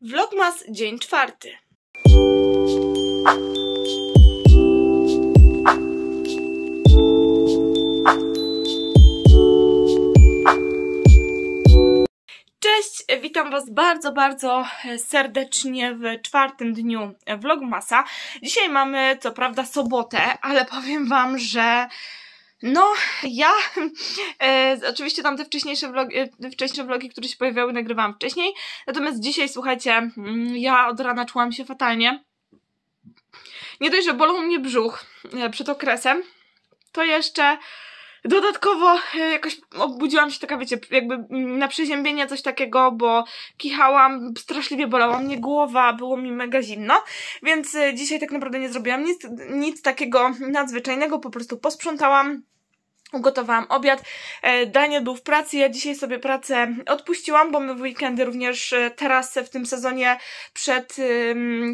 Vlogmas dzień czwarty. Cześć, witam Was bardzo, bardzo serdecznie w czwartym dniu Vlogmasa. Dzisiaj mamy co prawda sobotę, ale powiem Wam, że no, ja e, oczywiście tam te wcześniejsze vlogi, e, wcześniejsze vlogi, które się pojawiały, nagrywałam wcześniej. Natomiast dzisiaj, słuchajcie, mm, ja od rana czułam się fatalnie. Nie dość, że bolą mnie brzuch e, przed okresem, to jeszcze Dodatkowo e, jakoś obudziłam się taka, wiecie, jakby na przeziębienie coś takiego, bo kichałam, straszliwie bolała mnie głowa, było mi mega zimno, więc e, dzisiaj tak naprawdę nie zrobiłam nic, nic takiego nadzwyczajnego, po prostu posprzątałam Ugotowałam obiad, e, Daniel był w pracy, ja dzisiaj sobie pracę odpuściłam, bo my w weekendy również e, teraz w tym sezonie przed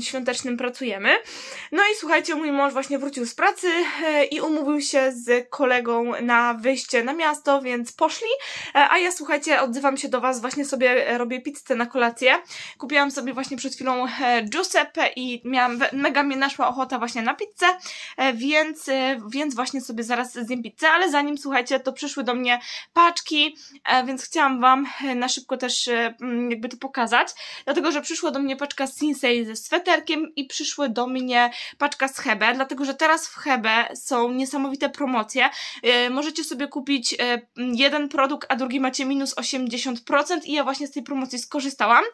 świątecznym pracujemy. No i słuchajcie, mój mąż właśnie wrócił z pracy e, i umówił się z kolegą na wyjście na miasto, więc poszli, a ja słuchajcie, odzywam się do Was, właśnie sobie robię pizzę na kolację. Kupiłam sobie właśnie przed chwilą Giuseppe i miałam, mega mnie naszła ochota właśnie na pizzę, więc, więc właśnie sobie zaraz zjem pizzę, ale zanim zanim, słuchajcie, to przyszły do mnie paczki, e, więc chciałam Wam e, na szybko też e, mm, jakby to pokazać, dlatego, że przyszła do mnie paczka z Sinsei ze sweterkiem i przyszły do mnie paczka z Hebe, dlatego, że teraz w Hebe są niesamowite promocje, możecie sobie kupić mm, jeden produkt, a drugi macie minus 80% i ja właśnie z tej promocji skorzystałam,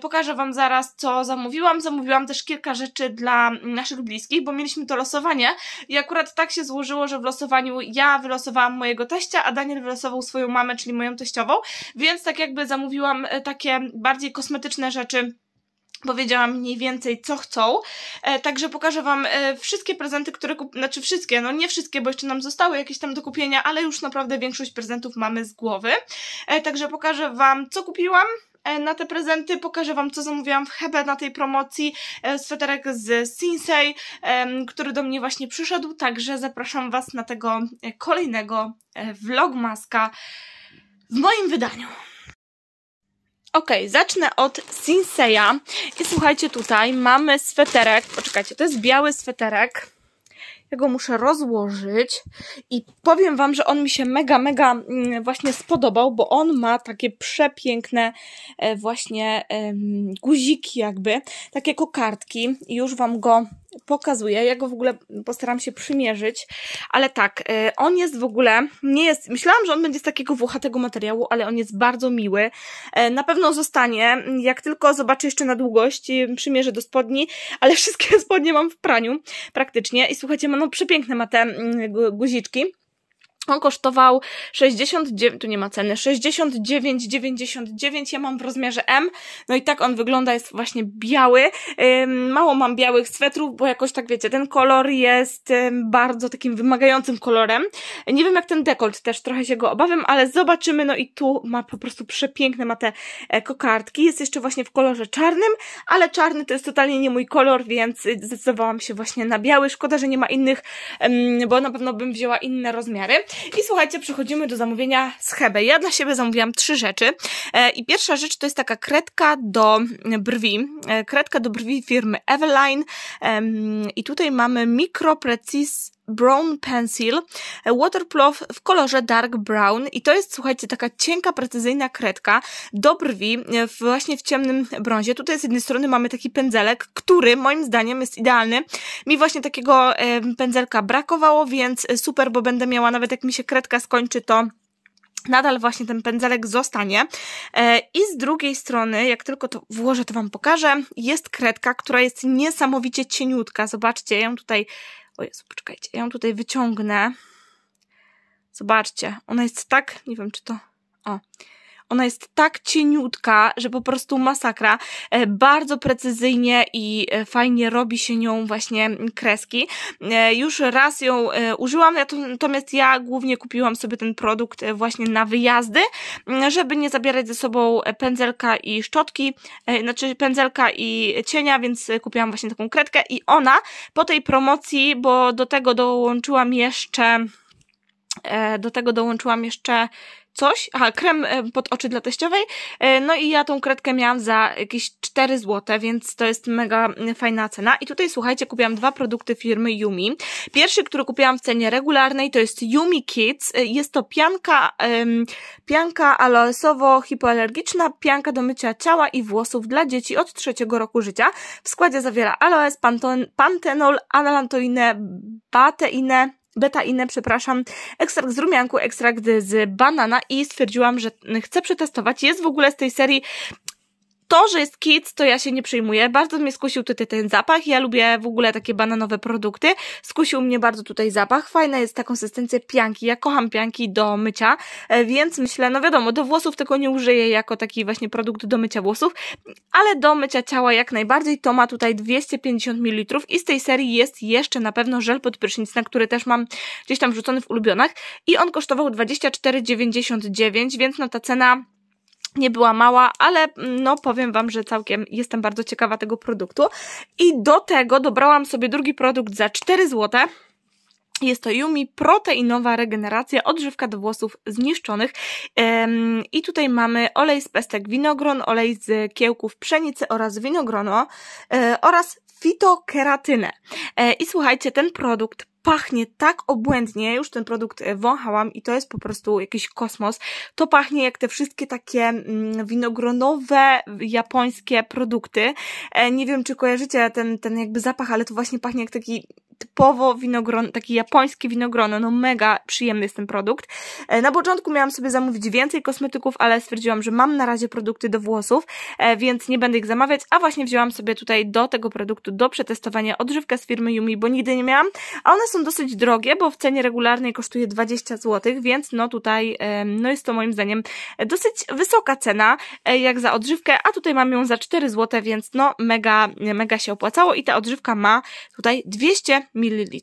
pokażę Wam zaraz, co zamówiłam, zamówiłam też kilka rzeczy dla mm, naszych bliskich, bo mieliśmy to losowanie i akurat tak się złożyło, że w losowaniu ja wylosowałam wylosowałam mojego teścia, a Daniel wylosował swoją mamę, czyli moją teściową, więc tak jakby zamówiłam e, takie bardziej kosmetyczne rzeczy powiedziałam mniej więcej co chcą, e, także pokażę Wam e, wszystkie prezenty, które kupiłam, znaczy wszystkie, no nie wszystkie, bo jeszcze nam zostały jakieś tam do kupienia, ale już naprawdę większość prezentów mamy z głowy, e, także pokażę Wam co kupiłam, e, na te prezenty, pokażę Wam, co zamówiłam w Hebe na tej promocji, e, sweterek z Sinsei, który do mnie właśnie przyszedł, także zapraszam Was na tego e, kolejnego vlogmaska w moim wydaniu. Ok, zacznę od Sinseya i słuchajcie tutaj mamy sweterek, poczekajcie, to jest biały sweterek ja go muszę rozłożyć i powiem Wam, że on mi się mega, mega mm, właśnie spodobał, bo on ma takie przepiękne e, właśnie guziki jakby, takie kokardki. Już Wam go pokazuję. Ja go w ogóle postaram się przymierzyć, ale tak, e, on jest w ogóle, nie jest, myślałam, że on będzie z takiego włochatego materiału, ale on jest bardzo miły. E, na pewno zostanie, jak tylko zobaczę jeszcze na długość, przymierzę do spodni, ale wszystkie spodnie mam w praniu praktycznie i słuchajcie, no, no przepiękne ma te mm, guziczki. On kosztował 69, tu nie ma ceny, 69,99, ja mam w rozmiarze M, no i tak on wygląda, jest właśnie biały, mało mam białych swetrów, bo jakoś tak wiecie, ten kolor jest bardzo takim wymagającym kolorem, nie wiem jak ten dekolt, też trochę się go obawiam, ale zobaczymy, no i tu ma po prostu przepiękne, ma te e, kokardki, jest jeszcze właśnie w kolorze czarnym, ale czarny to jest totalnie nie mój kolor, więc zdecydowałam się właśnie na biały, szkoda, że nie ma innych, bo na pewno bym wzięła inne rozmiary, i słuchajcie, przechodzimy do zamówienia z Hebe. Ja dla siebie zamówiłam trzy rzeczy. E, I pierwsza rzecz to jest taka kredka do brwi. E, kredka do brwi firmy Eveline. I tutaj mamy Micro Precise Brown Pencil e, Waterplow w kolorze dark brown i to jest, słuchajcie, taka cienka, precyzyjna kredka do brwi e, właśnie w ciemnym brązie. Tutaj z jednej strony mamy taki pędzelek, który moim zdaniem jest idealny. Mi właśnie takiego e, pędzelka brakowało, więc super, bo będę miała, nawet jak mi się kredka skończy, to nadal właśnie ten pędzelek zostanie. I z drugiej strony, jak tylko to włożę, to Wam pokażę, jest kredka, która jest niesamowicie cieniutka. Zobaczcie, ją tutaj o Jezu, poczekajcie, ja ją tutaj wyciągnę. Zobaczcie, ona jest tak, nie wiem czy to... O, ona jest tak cieniutka, że po prostu masakra. E, bardzo precyzyjnie i e, fajnie robi się nią właśnie kreski. E, już raz ją użyłam, natomiast ja głównie kupiłam sobie ten produkt właśnie na wyjazdy, żeby nie zabierać ze sobą pędzelka i szczotki, znaczy pędzelka i cienia, więc kupiłam właśnie taką kredkę i ona po tej promocji, bo do tego dołączyłam jeszcze do tego dołączyłam jeszcze coś, aha, krem e, pod oczy dla teściowej, e, no i ja tą kredkę miałam za jakieś 4 zł, więc to jest mega e, fajna cena. I tutaj, słuchajcie, kupiłam dwa produkty firmy Yumi. Pierwszy, który kupiłam w cenie regularnej, to jest Yumi Kids. Jest to pianka, pianka aloesowo-hipoalergiczna, pianka do mycia ciała i włosów dla dzieci od trzeciego roku życia. W składzie zawiera aloes, panton, pantenol, analantoinę, bateinę, beta inne, przepraszam, ekstrakt z rumianku, ekstrakt z banana i stwierdziłam, że chcę przetestować. Jest w ogóle z tej serii to, że jest kids, to ja się nie przyjmuję. Bardzo mnie skusił tutaj ten zapach. Ja lubię w ogóle takie bananowe produkty. Skusił mnie bardzo tutaj zapach. Fajna jest ta konsystencja pianki. Ja kocham pianki do mycia, e, więc myślę, no wiadomo, do włosów tego nie użyję jako taki właśnie produkt do mycia włosów, ale do mycia ciała jak najbardziej. To ma tutaj 250 ml i z tej serii jest jeszcze na pewno żel pod prysznic, na który też mam gdzieś tam wrzucony w ulubionach i on kosztował 24,99, więc no ta cena nie była mała, ale mm, no powiem Wam, że całkiem jestem bardzo ciekawa tego produktu. I do tego dobrałam sobie drugi produkt za 4 zł. Jest to Yumi proteinowa regeneracja, odżywka do włosów zniszczonych. I tutaj mamy olej z pestek winogron, olej z kiełków pszenicy oraz winogrono e, oraz fitokeratynę. E, I słuchajcie, ten produkt pachnie tak obłędnie, już ten produkt e, wąchałam i to jest po prostu jakiś kosmos. To pachnie jak te wszystkie takie mm, winogronowe, japońskie produkty. E, nie wiem, czy kojarzycie ten, ten jakby zapach, ale to właśnie pachnie jak taki typowo winogron, taki japońskie winogrono, no mega przyjemny jest ten produkt. E, na początku miałam sobie zamówić więcej kosmetyków, ale stwierdziłam, że mam na razie produkty do włosów, więc nie będę ich zamawiać, a właśnie wzięłam sobie tutaj do tego produktu do przetestowania odżywkę z firmy Yumi, bo nigdy nie miałam, a one są są dosyć drogie, bo w cenie regularnej kosztuje 20 zł, więc no tutaj no jest to moim zdaniem dosyć wysoka cena e, jak za odżywkę, a tutaj mam ją za 4 zł, więc no mega, mega się opłacało i ta odżywka ma tutaj 200 ml.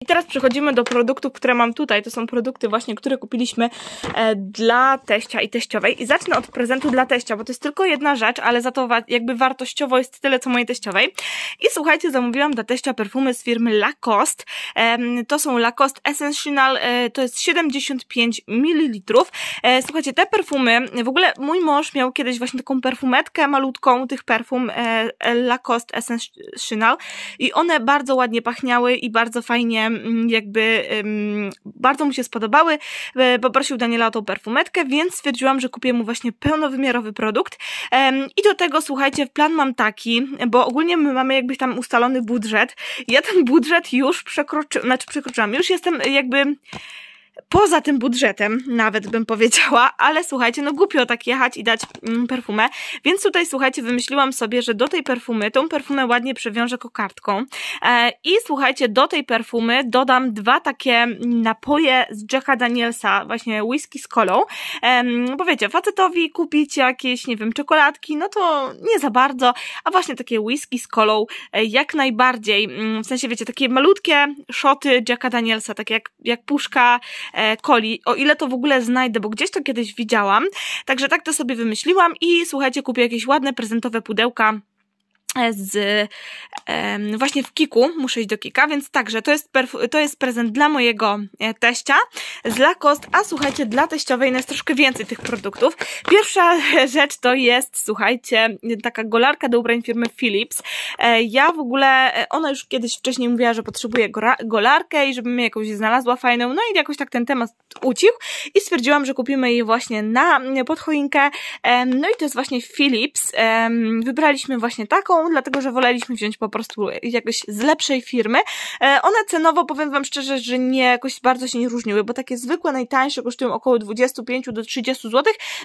I teraz przechodzimy do produktów, które mam tutaj. To są produkty właśnie, które kupiliśmy e, dla teścia i teściowej. I zacznę od prezentu dla teścia, bo to jest tylko jedna rzecz, ale za to jakby wartościowo jest tyle, co mojej teściowej. I słuchajcie, zamówiłam dla teścia perfumy z firmy Lacoste. to są Lacoste Essential, e, to jest 75 ml. E, słuchajcie, te perfumy, w ogóle mój mąż miał kiedyś właśnie taką perfumetkę malutką tych perfum Lacoste Essential i one bardzo ładnie pachniały i bardzo fajnie Mm, jakby bardzo mu się spodobały. E, poprosił Daniela o tą perfumetkę, więc stwierdziłam, że kupię mu właśnie pełnowymiarowy produkt. I do tego, słuchajcie, plan mam taki, bo ogólnie my mamy jakby tam ustalony budżet. Ja ten budżet już przekroczyłam, znaczy przekroczyłam, już jestem jakby poza tym budżetem, nawet bym powiedziała, ale słuchajcie, no głupio tak jechać i dać mm, perfumę, więc tutaj słuchajcie, wymyśliłam sobie, że do tej perfumy, tą perfumę ładnie przywiążę kokardką e, i słuchajcie, do tej perfumy dodam dwa takie napoje z Jacka Danielsa, właśnie whisky z kolą, e, bo wiecie, facetowi kupić jakieś, nie wiem, czekoladki, no to nie za bardzo, a właśnie takie whisky z kolą e, jak najbardziej, mm, w sensie wiecie, takie malutkie szoty Jacka Danielsa, tak jak, jak puszka E, coli, o ile to w ogóle znajdę, bo gdzieś to kiedyś widziałam. Także tak to sobie wymyśliłam i słuchajcie, kupię jakieś ładne prezentowe pudełka E, z um, właśnie w Kiku, muszę iść do Kika, więc także to jest, to jest prezent dla mojego e, teścia z Lacoste, a słuchajcie, dla teściowej jest troszkę więcej tych produktów. Pierwsza rzecz to jest, słuchajcie, taka golarka do ubrań firmy Philips. E, ja w ogóle, ona już kiedyś wcześniej mówiła, że potrzebuje golarkę i żebym jakąś znalazła fajną, no i jakoś tak ten temat ucichł i stwierdziłam, że kupimy jej właśnie na podchoinkę, no i to jest właśnie Philips. Wybraliśmy właśnie taką, dlatego że woleliśmy wziąć po prostu jakoś z lepszej firmy. E, one cenowo, powiem Wam szczerze, że nie jakoś bardzo się nie różniły, bo takie zwykłe, najtańsze kosztują około 25 do 30 zł,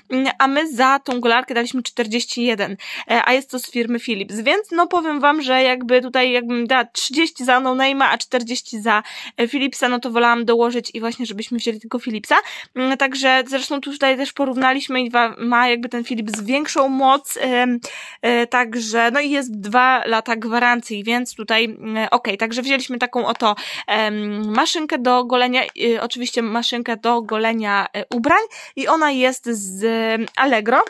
mm, a my za tą golarkę daliśmy 41, e, a jest to z firmy Philips, więc no powiem Wam, że jakby tutaj jakbym dała 30 za No Name'a, a 40 za e, Philipsa, no to wolałam dołożyć i właśnie, żebyśmy wzięli tylko Philipsa, mm, także zresztą tutaj też porównaliśmy i ma jakby ten Philips większą moc, także no i jest jest dwa lata gwarancji, więc tutaj mm, okej, także wzięliśmy taką oto maszynkę do golenia, y, oczywiście maszynkę do golenia e, ubrań i ona jest z Allegro.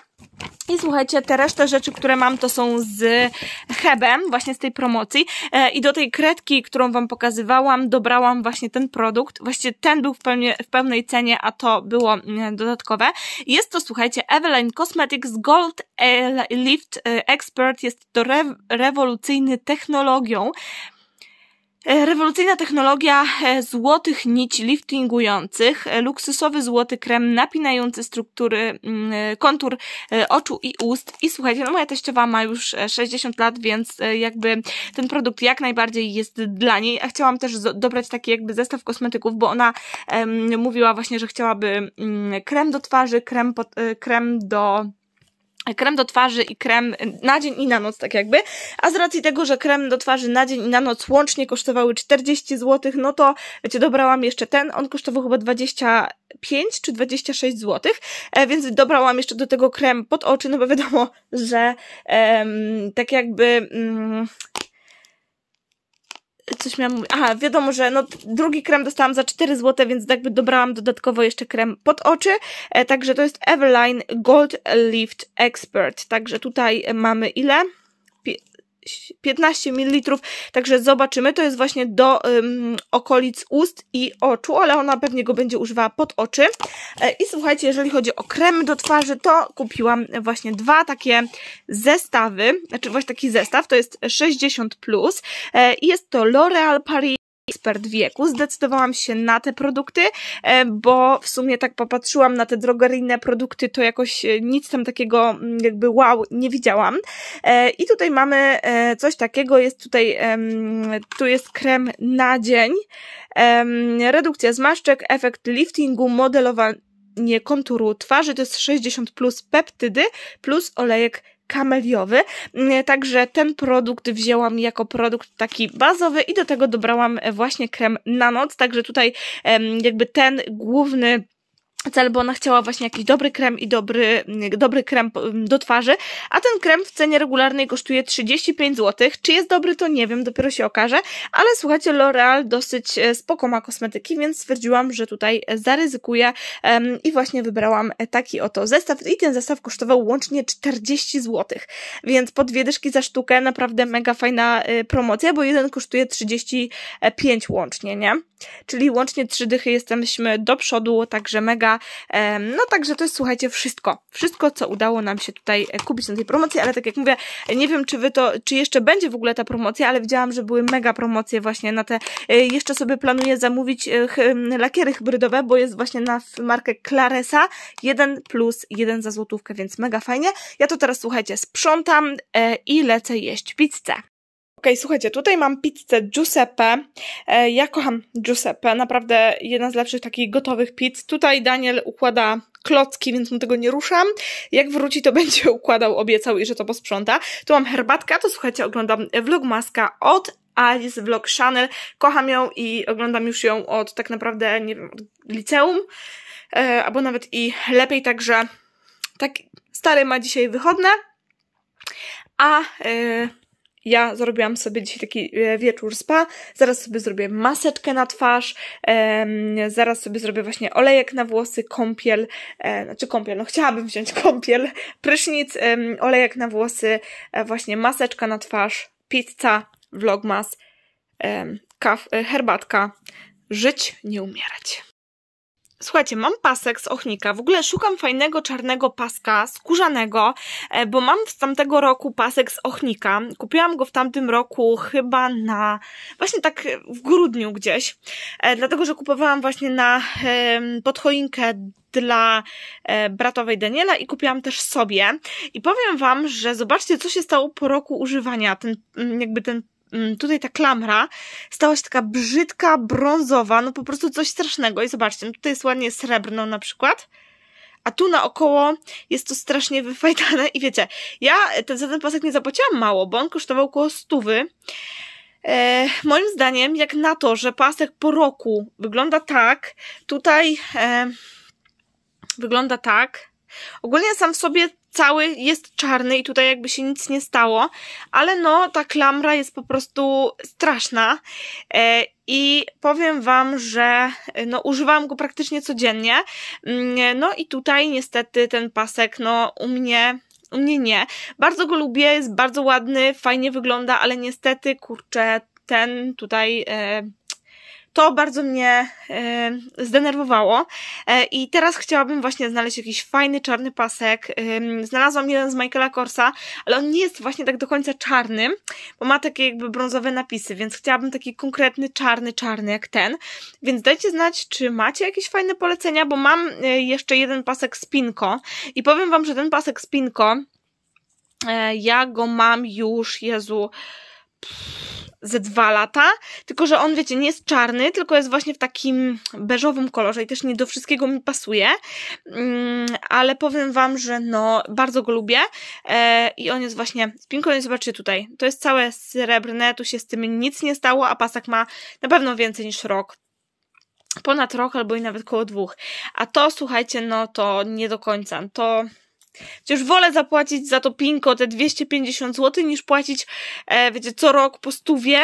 I słuchajcie, te resztę rzeczy, które mam, to są z Hebem, właśnie z tej promocji. E, I do tej kredki, którą Wam pokazywałam, dobrałam właśnie ten produkt. Właściwie ten był w, pełni, w pełnej cenie, a to było mm, dodatkowe. Jest to, słuchajcie, Eveline Cosmetics Gold Lift e, Expert. Jest to re rewolucyjny technologią, E, rewolucyjna technologia e, złotych nici liftingujących, e, luksusowy złoty krem napinający struktury, mm, kontur oczu i ust. I słuchajcie, no moja teściowa ma już 60 lat, więc jakby ten produkt jak najbardziej jest dla niej. A chciałam też dobrać taki jakby zestaw kosmetyków, bo ona mówiła właśnie, że chciałaby mm, krem do twarzy, krem, pod, krem do krem do twarzy i krem na dzień i na noc, tak jakby. A z racji tego, że krem do twarzy na dzień i na noc łącznie kosztowały 40 zł, no to wiecie, dobrałam jeszcze ten, on kosztował chyba 25 czy 26 zł, e, więc dobrałam jeszcze do tego krem pod oczy, no bo wiadomo, że em, tak jakby... Mm, coś miałam mówić. Aha, wiadomo, że no, drugi krem dostałam za 4 zł, więc jakby dobrałam dodatkowo jeszcze krem pod oczy. E, także to jest Everline Gold Lift Expert. Także tutaj e, mamy ile? 15 ml, także zobaczymy. To jest właśnie do ym, okolic ust i oczu, ale ona pewnie go będzie używała pod oczy. E, I słuchajcie, jeżeli chodzi o kremy do twarzy, to kupiłam właśnie dwa takie zestawy, znaczy właśnie taki zestaw, to jest 60+, plus. E, jest to L'Oreal Paris ekspert wieku, zdecydowałam się na te produkty, e, bo w sumie tak popatrzyłam na te drogeryjne produkty, to jakoś e, nic tam takiego mm, jakby wow nie widziałam. E, I tutaj mamy coś takiego, jest tutaj, tu jest krem na dzień, redukcja zmarszczek, efekt liftingu, modelowanie konturu twarzy, to jest 60 plus peptydy plus olejek kameliowy. Mm, także ten produkt wzięłam jako produkt taki bazowy i do tego dobrałam e, właśnie krem na noc. Także tutaj jakby ten główny cel, bo ona chciała właśnie jakiś dobry krem i dobry, dobry krem do twarzy, a ten krem w cenie regularnej kosztuje 35 zł. Czy jest dobry, to nie wiem, dopiero się okaże, ale słuchajcie, L'Oreal dosyć e, spoko ma kosmetyki, więc stwierdziłam, że tutaj e, zaryzykuję um, i właśnie wybrałam e, taki oto zestaw i ten zestaw kosztował łącznie 40 zł, więc po dwie dyszki za sztukę naprawdę mega fajna promocja, bo jeden kosztuje 35 łącznie, nie? Czyli łącznie trzy dychy jesteśmy do przodu, także mega no także to jest, słuchajcie, wszystko. Wszystko, co udało nam się tutaj e, kupić na tej promocji, ale tak jak mówię, nie wiem, czy wy to, czy jeszcze będzie w ogóle ta promocja, ale widziałam, że były mega promocje właśnie na te, e, jeszcze sobie planuję zamówić e, lakiery hybrydowe, bo jest właśnie na markę Claresa 1 plus 1 za złotówkę, więc mega fajnie. Ja to teraz, słuchajcie, sprzątam i lecę jeść pizzę. Okej, okay, słuchajcie, tutaj mam pizzę Giuseppe. E, ja kocham Giuseppe, naprawdę jedna z lepszych takich gotowych pizz. Tutaj Daniel układa klocki, więc mu tego nie ruszam. Jak wróci, to będzie układał, obiecał i że to posprząta. Tu mam herbatkę, to słuchajcie, oglądam vlog maska od Alice Vlog Channel. Kocham ją i oglądam już ją od tak naprawdę, nie wiem, liceum, e, albo nawet i lepiej, także tak stary ma dzisiaj wychodne, a... E, ja zrobiłam sobie dzisiaj taki e, wieczór spa, zaraz sobie zrobię maseczkę na twarz, zaraz sobie zrobię właśnie olejek na włosy, kąpiel, e, znaczy kąpiel, no chciałabym wziąć kąpiel, prysznic, olejek na włosy, e, właśnie maseczka na twarz, pizza, vlogmas, herbatka, żyć, nie umierać. Słuchajcie, mam pasek z ochnika. W ogóle szukam fajnego czarnego paska, skórzanego, e, bo mam z tamtego roku pasek z ochnika. Kupiłam go w tamtym roku chyba na, właśnie tak w grudniu gdzieś, e, dlatego że kupowałam właśnie na podchoinkę dla e, bratowej Daniela i kupiłam też sobie. I powiem Wam, że zobaczcie, co się stało po roku używania. Ten, mm, jakby ten Mm, tutaj ta klamra stała się taka brzydka, brązowa, no po prostu coś strasznego. I zobaczcie, no tutaj jest ładnie srebrno na przykład. A tu naokoło jest to strasznie wyfajtane i wiecie, ja ten, za ten pasek nie zapłaciłam mało, bo on kosztował około stówy. E, moim zdaniem, jak na to, że pasek po roku wygląda tak, tutaj e, wygląda tak. Ogólnie sam w sobie cały jest czarny i tutaj jakby się nic nie stało, ale no ta klamra jest po prostu straszna e, i powiem Wam, że e, no, używam go praktycznie codziennie. Mm, e, no i tutaj niestety ten pasek no, u mnie u mnie nie. Bardzo go lubię, jest bardzo ładny, fajnie wygląda, ale niestety, kurczę, ten tutaj to bardzo mnie y, zdenerwowało y, i teraz chciałabym właśnie znaleźć jakiś fajny czarny pasek. Y, znalazłam jeden z Michaela Korsa, ale on nie jest właśnie tak do końca czarny, bo ma takie jakby brązowe napisy, więc chciałabym taki konkretny czarny, czarny jak ten. Więc dajcie znać, czy macie jakieś fajne polecenia, bo mam e, jeszcze jeden pasek z Pinko i powiem wam, że ten pasek z Pinko ja go mam już, Jezu, ze dwa lata, tylko że on, wiecie, nie jest czarny, tylko jest właśnie w takim beżowym kolorze i też nie do wszystkiego mi pasuje, mm, ale powiem Wam, że no, bardzo go lubię e, i on jest właśnie z pinkolem, zobaczcie tutaj, to jest całe srebrne, tu się z tym nic nie stało, a pasek ma na pewno więcej niż rok, ponad rok albo i nawet koło dwóch, a to, słuchajcie, no to nie do końca, to Chociaż wolę zapłacić za to pinko te 250 zł, niż płacić, e, wiecie, co rok po stówie,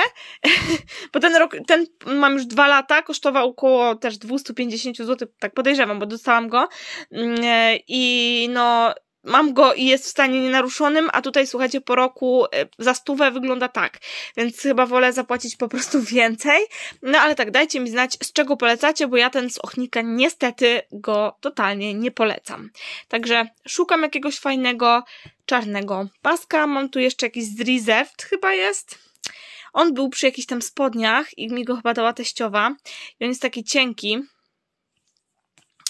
bo ten rok, ten mam już dwa lata, kosztował około też 250 zł, tak podejrzewam, bo dostałam go mm, e, i no mam go i jest w stanie nienaruszonym, a tutaj słuchajcie, po roku e, za stówę wygląda tak, więc chyba wolę zapłacić po prostu więcej, no ale tak, dajcie mi znać, z czego polecacie, bo ja ten z Ochnika niestety go totalnie nie polecam. Także szukam jakiegoś fajnego czarnego paska, mam tu jeszcze jakiś z Reserved chyba jest, on był przy jakichś tam spodniach i mi go chyba dała teściowa i on jest taki cienki,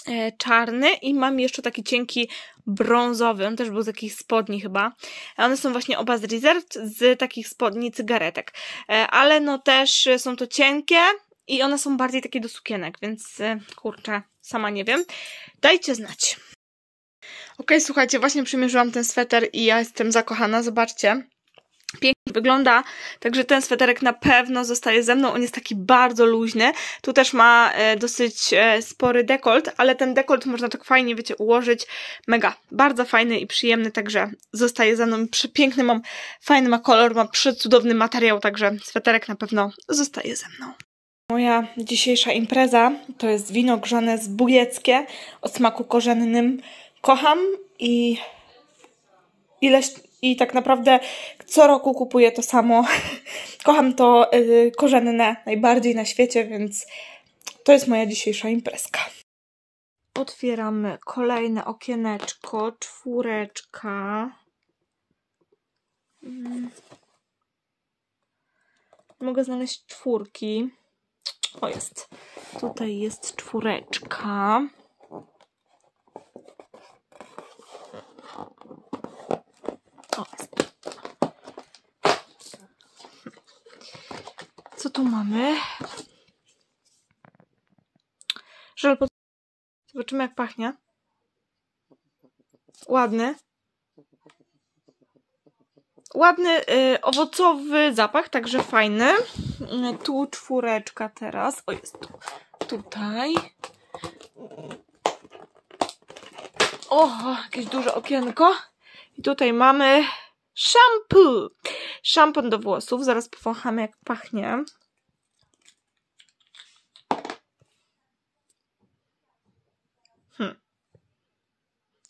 E, czarny i mam jeszcze taki cienki brązowy, on też był z takich spodni chyba. One są właśnie oba z Reserved, z takich spodni cygaretek. E, ale no też są to cienkie i one są bardziej takie do sukienek, więc e, kurczę, sama nie wiem. Dajcie znać. Okej, słuchajcie, właśnie przymierzyłam ten sweter i ja jestem zakochana, zobaczcie wygląda. Także ten sweterek na pewno zostaje ze mną. On jest taki bardzo luźny. Tu też ma e, dosyć e, spory dekolt, ale ten dekolt można tak fajnie, wiecie, ułożyć. Mega, bardzo fajny i przyjemny, także zostaje ze mną. Przepiękny mam, fajny ma kolor, ma przecudowny materiał, także sweterek na pewno zostaje ze mną. Moja dzisiejsza impreza to jest wino grzane z bujeckie o smaku korzennym. Kocham i ileś i tak naprawdę co roku kupuję to samo. Kocham to yy, korzenne najbardziej na świecie, więc to jest moja dzisiejsza imprezka. Otwieramy kolejne okieneczko, czwóreczka. Mm. Mogę znaleźć czwórki. O jest. Tutaj jest czwóreczka. Co tu mamy? Żel pod... Zobaczymy jak pachnie. Ładny. Ładny y, owocowy zapach, także fajny. Y, tu czwóreczka teraz. O, jest tu. Tutaj. O, jakieś duże okienko. I tutaj mamy Shampoo! Szampon do włosów. Zaraz powąchamy, jak pachnie. Hmm.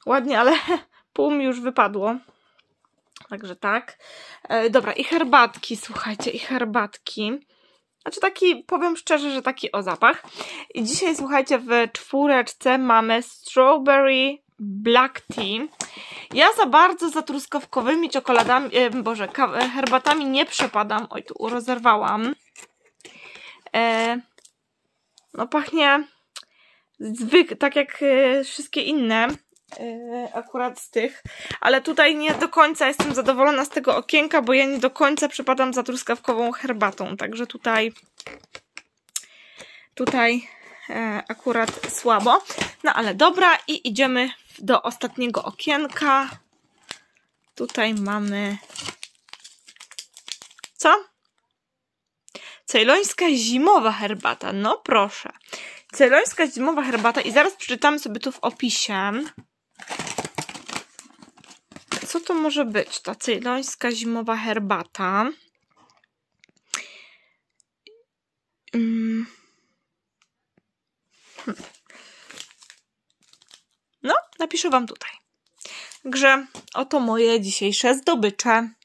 Ładnie, ale pół mi już wypadło. Także tak. E, dobra, i herbatki, słuchajcie, i herbatki. Znaczy taki, powiem szczerze, że taki o zapach. I dzisiaj, słuchajcie, w czwóreczce mamy strawberry black tea. Ja za bardzo za truskawkowymi czekoladami, e, boże, e, herbatami nie przepadam. Oj, tu rozerwałam. E, no pachnie zwyk, tak jak e, wszystkie inne e, akurat z tych, ale tutaj nie do końca jestem zadowolona z tego okienka, bo ja nie do końca przepadam za truskawkową herbatą, także tutaj tutaj e, akurat słabo, no ale dobra i idziemy do ostatniego okienka. Tutaj mamy... Co? Cejlońska zimowa herbata. No proszę. Cejlońska zimowa herbata i zaraz przeczytamy sobie tu w opisie. Co to może być ta cejlońska zimowa herbata? Mm. Hmm napiszę Wam tutaj. Także oto moje dzisiejsze zdobycze.